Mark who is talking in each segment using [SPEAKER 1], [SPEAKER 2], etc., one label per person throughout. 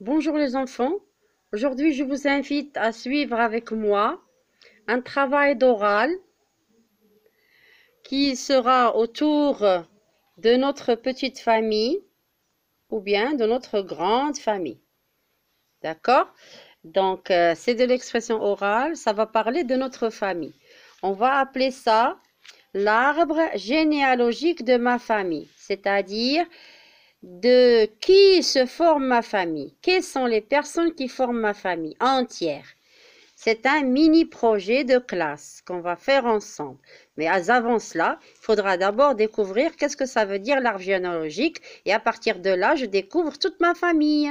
[SPEAKER 1] Bonjour les enfants. Aujourd'hui, je vous invite à suivre avec moi un travail d'oral qui sera autour de notre petite famille ou bien de notre grande famille. D'accord Donc, euh, c'est de l'expression orale, ça va parler de notre famille. On va appeler ça l'arbre généalogique de ma famille, c'est-à-dire de qui se forme ma famille, quelles sont les personnes qui forment ma famille entière. C'est un mini projet de classe qu'on va faire ensemble. Mais avant cela, il faudra d'abord découvrir qu'est-ce que ça veut dire l'arbre et à partir de là, je découvre toute ma famille.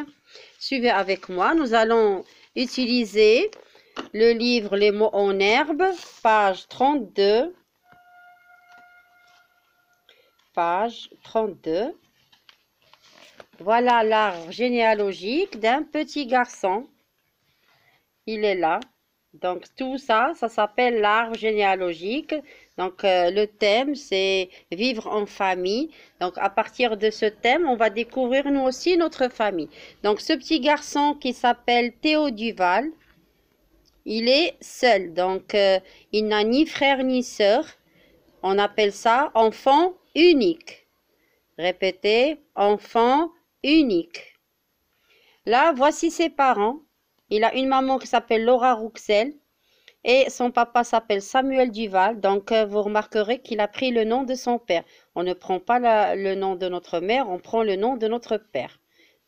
[SPEAKER 1] Suivez avec moi, nous allons utiliser le livre Les mots en herbe, page 32. Page 32. Voilà l'arbre généalogique d'un petit garçon. Il est là. Donc tout ça, ça s'appelle l'arbre généalogique. Donc euh, le thème, c'est vivre en famille. Donc à partir de ce thème, on va découvrir nous aussi notre famille. Donc ce petit garçon qui s'appelle Théo Duval, il est seul. Donc euh, il n'a ni frère ni sœur. On appelle ça enfant unique. Répétez, enfant unique. Là, voici ses parents. Il a une maman qui s'appelle Laura Rouxel et son papa s'appelle Samuel Duval. Donc, euh, vous remarquerez qu'il a pris le nom de son père. On ne prend pas le nom de notre mère, on prend le nom de notre père.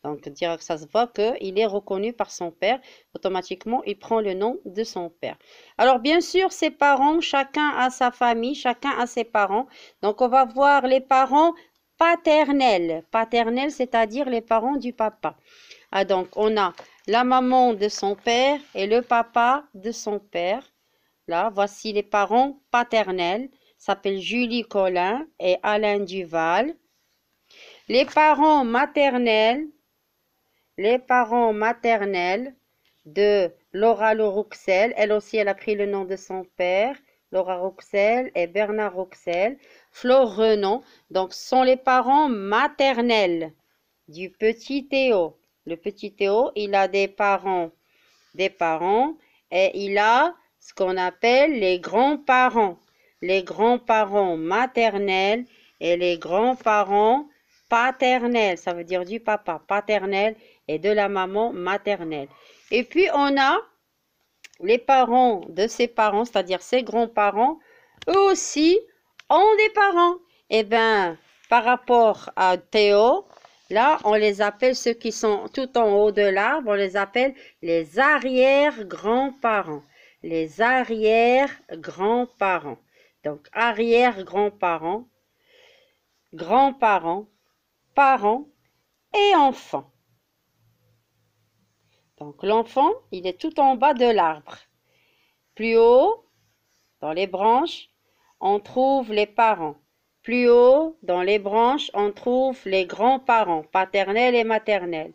[SPEAKER 1] Donc, dire ça se voit qu'il est reconnu par son père. Automatiquement, il prend le nom de son père. Alors, bien sûr, ses parents, chacun a sa famille, chacun a ses parents. Donc, on va voir les parents paternelle, paternelle, c'est-à-dire les parents du papa. Ah, donc, on a la maman de son père et le papa de son père. Là, voici les parents paternels. S'appellent Julie Collin et Alain Duval. Les parents maternels, les parents maternels de Laura Le Rouxel, elle aussi, elle a pris le nom de son père, Laura Rouxel et Bernard Rouxel. Renan, donc sont les parents maternels du petit Théo. Le petit Théo, il a des parents, des parents, et il a ce qu'on appelle les grands-parents, les grands-parents maternels et les grands-parents paternels, ça veut dire du papa paternel et de la maman maternelle. Et puis on a les parents de ses parents, c'est-à-dire ses grands-parents, eux aussi ont des parents. Eh bien, par rapport à Théo, là, on les appelle ceux qui sont tout en haut de l'arbre, on les appelle les arrière-grands-parents. Les arrière-grands-parents. Donc, arrière-grands-parents, grands-parents, parents et enfants. Donc, l'enfant, il est tout en bas de l'arbre. Plus haut, dans les branches, on trouve les parents. Plus haut, dans les branches, on trouve les grands-parents, paternels et maternels.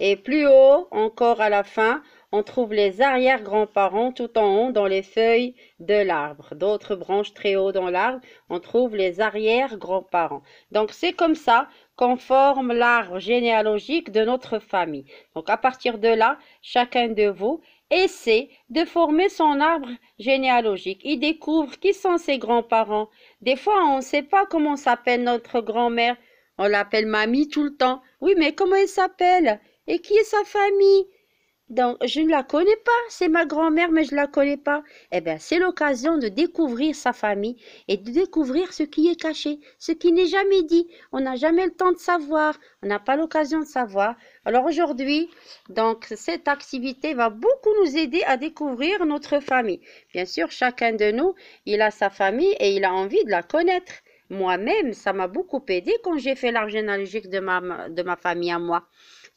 [SPEAKER 1] Et plus haut, encore à la fin, on trouve les arrière-grands-parents tout en haut dans les feuilles de l'arbre. D'autres branches très haut dans l'arbre, on trouve les arrière-grands-parents. Donc c'est comme ça qu'on forme l'arbre généalogique de notre famille. Donc à partir de là, chacun de vous essaie de former son arbre généalogique. Il découvre qui sont ses grands-parents. Des fois, on ne sait pas comment s'appelle notre grand-mère. On l'appelle mamie tout le temps. Oui, mais comment elle s'appelle Et qui est sa famille donc, je ne la connais pas, c'est ma grand-mère, mais je ne la connais pas. Eh bien, c'est l'occasion de découvrir sa famille et de découvrir ce qui est caché, ce qui n'est jamais dit. On n'a jamais le temps de savoir, on n'a pas l'occasion de savoir. Alors aujourd'hui, donc cette activité va beaucoup nous aider à découvrir notre famille. Bien sûr, chacun de nous, il a sa famille et il a envie de la connaître. Moi-même, ça m'a beaucoup aidé quand j'ai fait l'argent analogique de de ma famille à moi.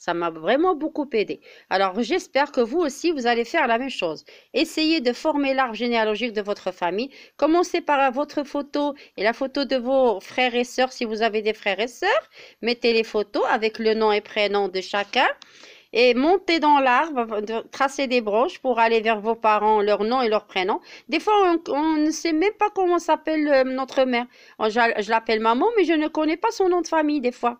[SPEAKER 1] Ça m'a vraiment beaucoup aidé. Alors j'espère que vous aussi, vous allez faire la même chose. Essayez de former l'arbre généalogique de votre famille. Commencez par votre photo et la photo de vos frères et sœurs si vous avez des frères et sœurs. Mettez les photos avec le nom et prénom de chacun et montez dans l'arbre, tracez des branches pour aller vers vos parents, leur nom et leur prénom. Des fois, on, ne sait même pas comment s'appelle euh, notre mère. Oh, je l'appelle maman, mais je ne connais pas son nom de famille des fois.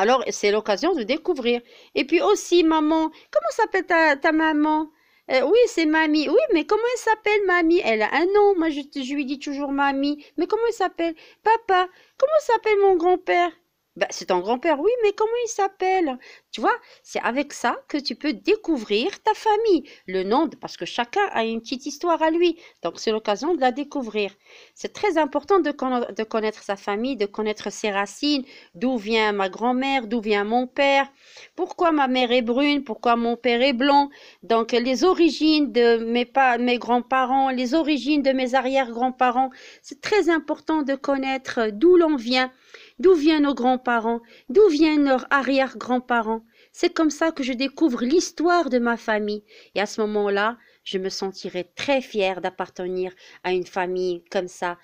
[SPEAKER 1] Alors, c'est l'occasion de découvrir. Et puis aussi, maman, comment s'appelle ta, maman euh, oui, c'est mamie. Oui, mais comment elle s'appelle, mamie Elle a un nom. Moi, je, je lui dis toujours mamie. Mais comment elle s'appelle Papa. Comment s'appelle mon grand-père bah, c'est ton grand-père, oui, mais comment il s'appelle Tu vois, c'est avec ça que tu peux découvrir ta famille, le nom, parce que chacun a une petite histoire à lui. Donc, c'est l'occasion de la découvrir. C'est très important de, connaître sa famille, de connaître ses racines, d'où vient ma grand-mère, d'où vient mon père, pourquoi ma mère est brune, pourquoi mon père est blanc. Donc, les origines de mes, mes grands-parents, les origines de mes arrière-grands-parents, c'est très important de connaître d'où l'on vient d'où viennent nos grands-parents, d'où viennent nos arrière-grands-parents. C'est comme ça que je découvre l'histoire de ma famille. Et à ce moment-là, je me sentirai très fière d'appartenir à une famille comme ça,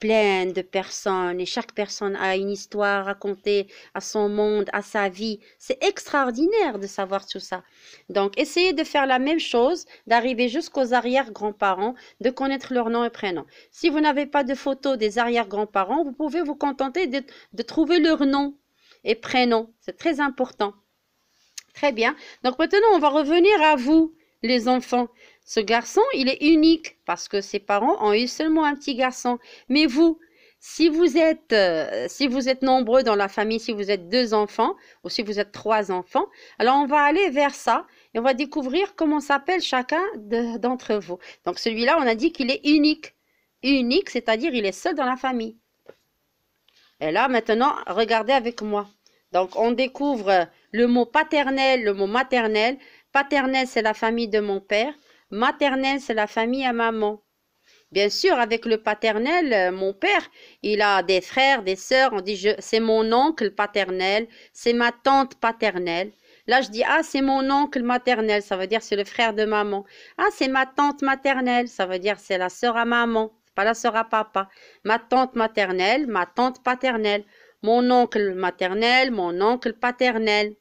[SPEAKER 1] pleine de personnes et chaque personne a une histoire à raconter à son monde, à sa vie. C'est extraordinaire de savoir tout ça. Donc, essayez de faire la même chose, d'arriver jusqu'aux arrière-grands-parents, de connaître leur nom et prénom. Si vous n'avez pas de photos des arrière-grands-parents, vous pouvez vous contenter de, de trouver leur nom et prénom. C'est très important. Très bien. Donc maintenant, on va revenir à vous, les enfants. Ce garçon, il est unique parce que ses parents ont eu seulement un petit garçon. Mais vous, si vous êtes, euh, si vous êtes nombreux dans la famille, si vous êtes deux enfants ou si vous êtes trois enfants, alors on va aller vers ça et on va découvrir comment s'appelle chacun d'entre vous. Donc celui-là, on a dit qu'il est unique. Unique, c'est-à-dire il est seul dans la famille. Et là, maintenant, regardez avec moi. Donc on découvre le mot paternel, le mot maternel. Paternel, c'est la famille de mon père maternelle, c'est la famille à maman. Bien sûr, avec le paternel, euh, mon père, il a des frères, des sœurs. On dit, c'est mon oncle paternel, c'est ma tante paternelle. Là, je dis, ah, c'est mon oncle maternel, ça veut dire c'est le frère de maman. Ah, c'est ma tante maternelle, ça veut dire c'est la sœur à maman, pas la sœur à papa. Ma tante maternelle, ma tante paternelle, mon oncle maternel, mon oncle paternel.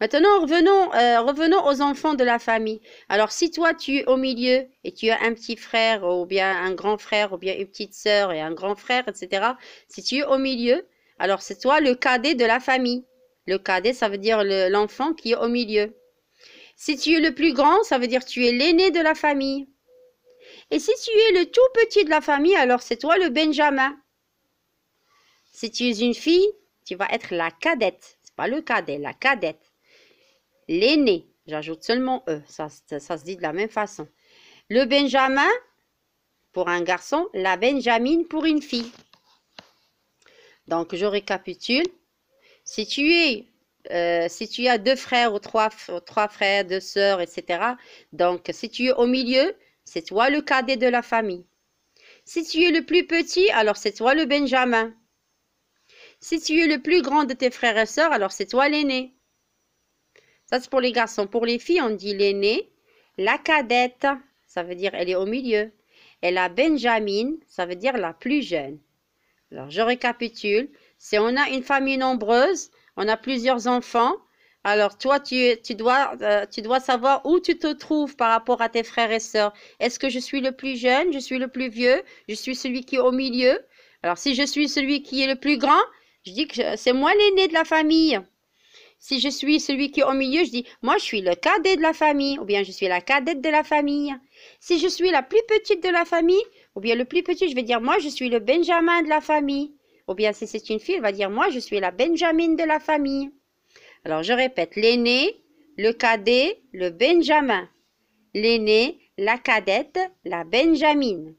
[SPEAKER 1] Maintenant, revenons, euh, revenons aux enfants de la famille. Alors, si toi, tu es au milieu et tu as un petit frère ou bien un grand frère ou bien une petite sœur et un grand frère, etc., si tu es au milieu, alors c'est toi le cadet de la famille. Le cadet, ça veut dire l'enfant qui est au milieu. Si tu es le plus grand, ça veut dire tu es l'aîné de la famille. Et si tu es le tout petit de la famille, alors c'est toi le Benjamin. Si tu es une fille, tu vas être la cadette. C'est pas le cadet, la cadette l'aîné. J'ajoute seulement E, ça, se dit de la même façon. Le Benjamin pour un garçon, la Benjamine pour une fille. Donc, je récapitule. Si tu, es, euh, si tu as deux frères ou trois, trois frères, deux sœurs, etc. Donc, si tu es au milieu, c'est toi le cadet de la famille. Si tu es le plus petit, alors c'est toi le Benjamin. Si tu es le plus grand de tes frères et sœurs, alors c'est toi l'aîné. Ça, c'est pour les garçons. Pour les filles, on dit l'aînée. La cadette, ça veut dire elle est au milieu. Et la benjamine, ça veut dire la plus jeune. Alors, je récapitule. Si on a une famille nombreuse, on a plusieurs enfants, alors toi, tu, tu, dois, euh, tu dois savoir où tu te trouves par rapport à tes frères et sœurs. Est-ce que je suis le plus jeune, je suis le plus vieux, je suis celui qui est au milieu Alors si je suis celui qui est le plus grand, je dis que c'est moi l'aîné de la famille. Si je suis celui qui est au milieu, je dis moi je suis le cadet de la famille ou bien je suis la cadette de la famille. Si je suis la plus petite de la famille ou bien le plus petit, je vais dire moi je suis le Benjamin de la famille. Ou bien si c'est une fille, elle va dire moi je suis la Benjamine de la famille. Alors je répète l'aîné, le cadet, le Benjamin. L'aîné, la cadette, la Benjamine ».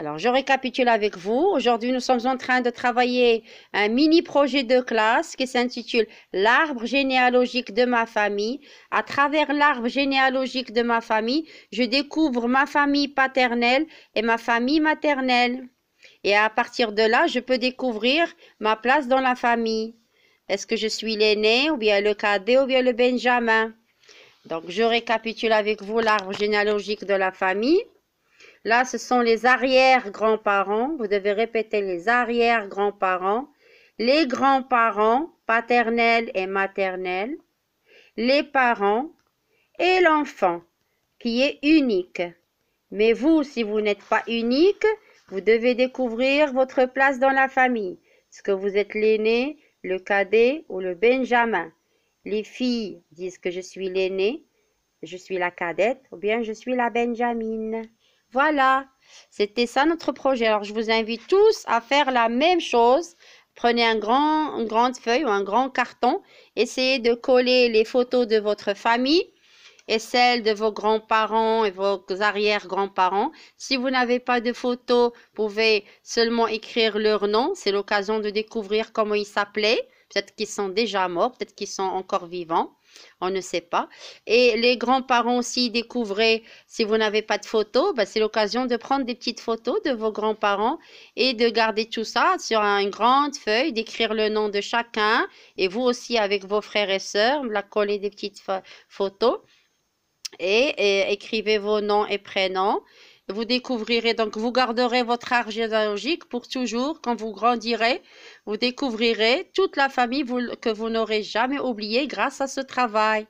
[SPEAKER 1] Alors, je récapitule avec vous. Aujourd'hui, nous sommes en train de travailler un mini projet de classe qui s'intitule L'arbre généalogique de ma famille. À travers l'arbre généalogique de ma famille, je découvre ma famille paternelle et ma famille maternelle. Et à partir de là, je peux découvrir ma place dans la famille. Est-ce que je suis l'aîné ou bien le cadet ou bien le benjamin Donc, je récapitule avec vous l'arbre généalogique de la famille. Là, ce sont les arrière-grands-parents. Vous devez répéter les arrière-grands-parents. Les grands-parents, paternels et maternels. Les parents et l'enfant, qui est unique. Mais vous, si vous n'êtes pas unique, vous devez découvrir votre place dans la famille. Est-ce que vous êtes l'aîné, le cadet ou le benjamin Les filles disent que je suis l'aîné, je suis la cadette ou bien je suis la benjamine. Voilà, c'était ça notre projet. Alors, je vous invite tous à faire la même chose. Prenez un grand, une grande feuille ou un grand carton. Essayez de coller les photos de votre famille et celles de vos grands-parents et vos arrière-grands-parents. Si vous n'avez pas de photos, vous pouvez seulement écrire leur nom. C'est l'occasion de découvrir comment ils s'appelaient. Peut-être qu'ils sont déjà morts, peut-être qu'ils sont encore vivants on ne sait pas. Et les grands-parents aussi découvraient, si vous n'avez pas de photos, bah, c'est l'occasion de prendre des petites photos de vos grands-parents et de garder tout ça sur une grande feuille, d'écrire le nom de chacun et vous aussi avec vos frères et sœurs, la coller des petites photos et écrivez vos noms et prénoms vous découvrirez, donc vous garderez votre arbre généalogique pour toujours. Quand vous grandirez, vous découvrirez toute la famille que vous n'aurez jamais oubliée grâce à ce travail.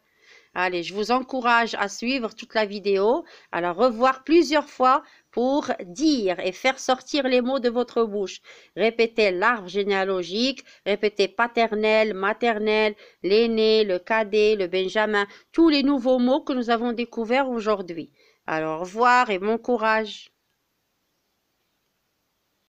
[SPEAKER 1] Allez, je vous encourage à suivre toute la vidéo, à la revoir plusieurs fois pour dire et faire sortir les mots de votre bouche. Répétez l'arbre généalogique, répétez paternel, maternel, l'aîné, le cadet, le benjamin, tous les nouveaux mots que nous avons découverts aujourd'hui. Alors, voir revoir et bon courage.